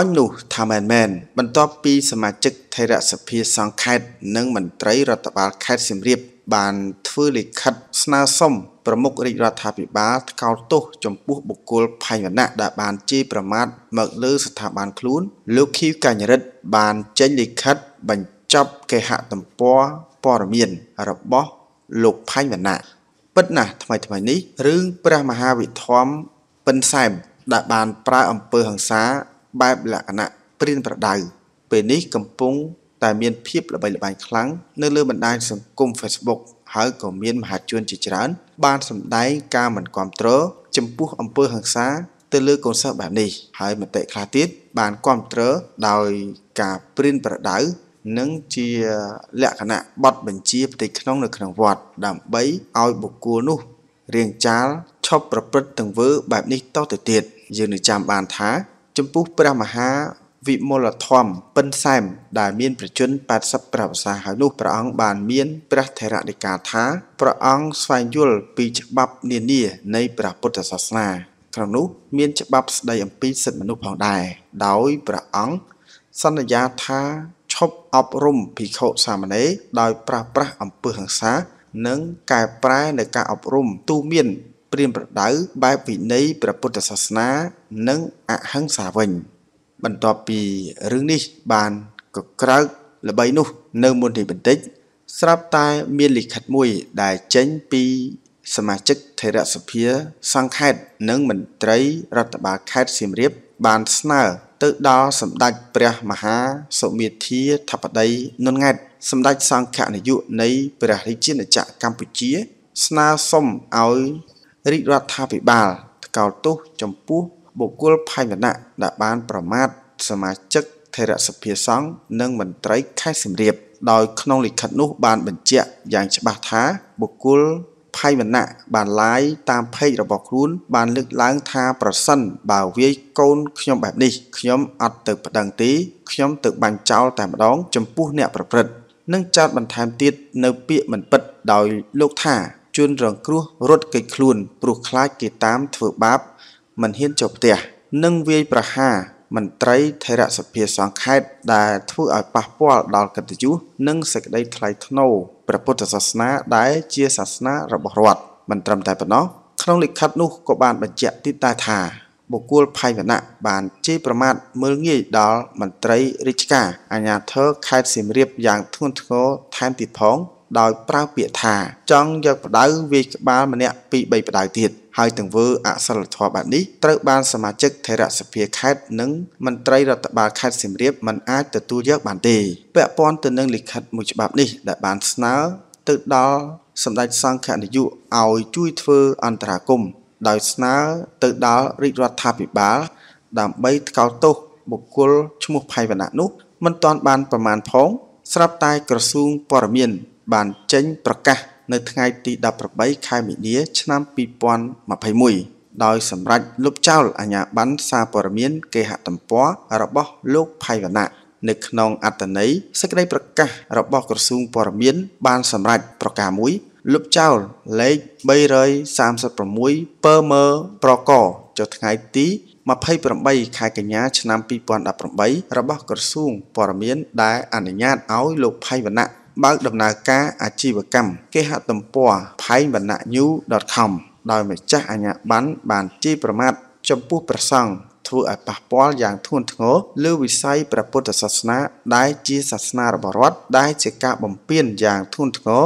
អញនោះថាមែនមែនបន្ទាប់ពី សមាជិកថេរសភាសង្ខេត និងមន្ត្រីរដ្ឋបាលខេត្តសៀមរាបបានធ្វើលិខិត ស្នើសុំប្រមុខរាជរដ្ឋាភិបាលថ្កោលទោសចំពោះបុគ្គលផៃវណៈដែលបានជេរប្រមាថមកលើស្ថាប័នខ្លួនលោកខៀវកញ្ញរិទ្ធបានចេញលិខិតបញ្ចប់គេហទំព័រព័ត៌មានរបស់លោកផៃវណៈពិតណាស់ថ្មីថ្មីនេះរឿងព្រះមហាវិធម្មពិនសែមដែលបានប្រើអំពើហិង្សាបែបលក្ខណៈព្រៀនប្រដៅពេលនេះកំពុង តែមានភាពល្បីល្បាញខ្លាំងនៅលើបណ្ដាញសង្គម Facebook ហើយក៏មានមហាជនជាច្រើន បានសម្ដែងការមិនគ្រប់គ្រងចំពោះអំពើហិង្សាទៅលើកូនសិស្សបែបនេះហើយមតិខ្លះទៀតបានគ្រប់គ្រងដោយការព្រៀនប្រដៅនិងជាលក្ខណៈបត់បញ្ជាផ្ទៃក្នុង នៅក្នុងវត្តដើម្បីឲ្យបុគ្គលនោះរៀងចាលឈប់ប្រព្រឹត្តទង្វើបែបនេះតទៅទៀតយើងនឹងចាំបានថាចំពោះព្រះមហាវិមលធម្មពិនសែមដែលមានប្រជជន80ប្រវសាហើយនោះព្រះអង្គបានមានព្រះថេរនិកាយថាព្រះអង្គស្វែងយល់ពីច្បាប់នានានៃព្រះពុទ្ធសាសនាក្នុងនោះមានច្បាប់ស្ដីអំពីសិទ្ធិមនុស្សផងដែរដោយព្រះអង្គសន្យាថាឈប់អប់រំភិក្ខុសាមណេរដោយប្រាស់ប្រាស់អំពើហិង្សា និងកែប្រែនៅការអប់រំទូមានប្រៀនប្រដៅបែបវិន័យព្រះពុទ្ធសាសនា និងអហិង្សាវិញ បន្ទាប់ពីរឿងនេះបានកក្រើកល្បីនោះនៅមុននេះបន្តិចស្រាប់តែមានលិខិតមួយដែលចេញពីសមាជិកថេរសភា សង្ខេតនិងមន្ត្រីរដ្ឋបាលខេត្តសៀមរាបបានស្នើទៅដល់សម្ដេចព្រះមហាសុមេធាធិបតីនុនង៉ែតសម្ដេចសង្ឃនាយកនៃព្រះរាជាណាចក្រកម្ពុជា ស្នើសុំឲ្យរាជរដ្ឋាភិបាលថ្កោលទោសចំពោះបុគ្គលផៃវណ្ណៈដែលបានប្រមាថសមាជិកថេរសភាសង្ឃនិងមន្ត្រីខេត្តសៀមរាបដោយក្នុងលិខិតនោះ បានបញ្ជាក់យ៉ាងច្បាស់ថា បុគ្គលផៃវណ្ណៈបានឡាយតាមเพจរបស់ខ្លួន បានលើកឡើងថាប្រសិនបើវាយកូនខ្ញុំបែបនេះ ខ្ញុំអត់ទៅប្តឹងទេខ្ញុំទៅបាញ់ចោលតែម្ដងចំពោះអ្នកប្រព្រឹត្តនឹងចោតបន្ថែមទៀតនៅពាក្យមិនពិតដោយលោកថាជនរងគ្រោះរត់គេចខ្លួន ព្រោះខ្លាចគេតាមធ្វើបាបមិនហ៊ានចូលផ្ទះនិងវាយប្រហារមន្ត្រីថេរសភា សង្ខេតដែល ធ្វើឲ្យប៉ះពាល់ដល់កិត្តិយសនិងសេចក្តីថ្លៃថ្នូរព្រះពុទ្ធសាសនាដែលជាសាសនារបស់រដ្ឋមិនត្រឹមតែប៉ុណ្ណោះក្នុងលិខិតនោះក៏បានបញ្ជាក់ទីតែថាបុគ្គលផៃវណៈបានជេរប្រមាថមើលងាយដល់មន្ត្រីរាជការអាជ្ញាធរខេត្តសៀមរាប យ៉ាងធ្ងន់ធ្ងរថែមទៀតផងដោយប្រើពាក្យថាចង់យកផ្ដៅវាយក្បាលម្នាក់ពីរបីផ្ដៅទៀតហើយទាំងធ្វើអសិលធម៌បែបនេះត្រូវបានសមាជិកថេរសភាខេត្តនិងមន្ត្រីរដ្ឋបាលខេត្តសៀមរាបមិនអាចទទួលយកបានទេពាក់ព័ន្ធទៅនឹងលិខិតមួយច្បាប់នេះដែលបានស្នើទៅដល់សម្ដេចសង្ឃនាយកឲ្យជួយធ្វើអន្តរាគមដោយស្នើទៅដល់រាជរដ្ឋាភិបាល ដើម្បីថ្កោលទោសបុគ្គលឈ្មោះផៃវណ្ណៈនោះមិនទាន់បានប្រមាណផង ស្រាប់តែក្រសួងព័ត៌មានបានចេញ ប្រកាសនៅថ្ងៃទី18ខែមីនាឆ្នាំ2021ដោយសម្រេចលុបចោលអាជ្ញាប័ណ្ណសារព័ត៌មាន គេហទំព័ររបស់ លោកផៃវណ្ណៈនៅក្នុងអត្តន័យសេចក្តីប្រកាស របស់ក្រសួងព័ត៌មាន បានសម្រេចប្រកាសមួយលុបចោលលេខ336ពើមើប្រកចុះថ្ងៃទី28ខែកញ្ញា ឆ្នាំ2018របស់ក្រសួងព័ត៌មាន ដែលអនុញ្ញាតឲ្យលោកផៃវណ្ណៈបើកដំណើរការអាជីវកម្មគេហទំព័រ phainbananyu.com ដោយម្ចាស់អាជ្ញាប័ណ្ណបានជាប្រមាថចំពោះព្រះសង្ឃធ្វើឲ្យប៉ះពាល់យ៉ាងធ្ងន់ធ្ងរលើវិស័យព្រះពុទ្ធសាសនា ដែលជាសាសនារបស់រដ្ឋដែល ជាការបំពានយ៉ាងធ្ងន់ធ្ងរ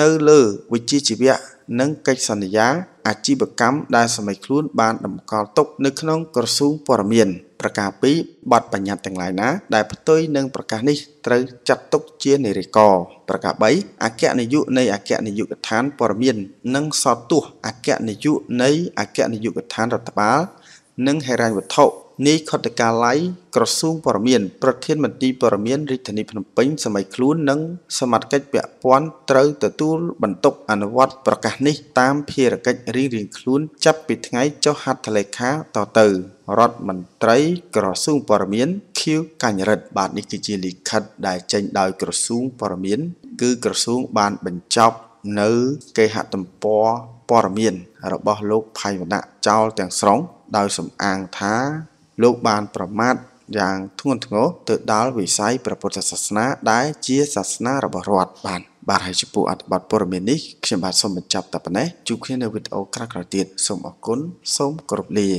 នៅលើវិជ្ជាជីវៈនិងកិច្ចសន្យា អាជីវកម្មដែលសម័យខ្លួនបានតម្កល់ទុក នៅក្នុងក្រសួងព័ត៌មានប្រការ2បទបញ្ញត្តិទាំងឡាយណា ដែលផ្ទុយនឹងប្រកាសនេះត្រូវចាត់ទុកជានិរិកប្រការ3អគ្គនាយកនៃអគ្គនាយកដ្ឋានព័ត៌មាននិងសោតទស្សអគ្គនាយកនៃអគ្គនាយកដ្ឋានរដ្ឋបាល និងហេរញ្ញវត្ថុនាយខុទ្ទកាល័យក្រសួងព័ត៌មាន ប្រធានមន្ត្រីព័ត៌មានរាជធានីភ្នំពេញសម័យខ្លួននិងសមត្ថកិច្ចពាក់ព័ន្ធត្រូវទទួលបន្ទុកអនុវត្តប្រកាសនេះតាមភារកិច្ចរៀងៗខ្លួនចាប់ពីថ្ងៃចុះហត្ថលេខាតទៅ រដ្ឋមន្ត្រីក្រសួងព័ត៌មានខៀវកញ្ញរិទ្ធបាទនេះគឺជាលិខិតដែលចេញដោយក្រសួងព័ត៌មាន គឺក្រសួងបានបញ្ចប់នៅគេហទំព័រព័ត៌មាន របស់លោកផៃវណ្ណៈចោលទាំងស្រុង ដោយសំអាងថាលោកបានប្រមាថយ៉ាងធ្ងន់ធ្ងរទៅដល់វិស័យព្រះពុទ្ធសាសនាដែលជាសាសនារបស់រដ្ឋបានបាទហើយចំពោះអត្ថបទព័ត៌មាននេះខ្ញុំបាទសូមបញ្ចប់តែប៉ុណ្ណេះជួបគ្នានៅវីដេអូក្រោយៗទៀតសូមអរគុណសូមគោរពលា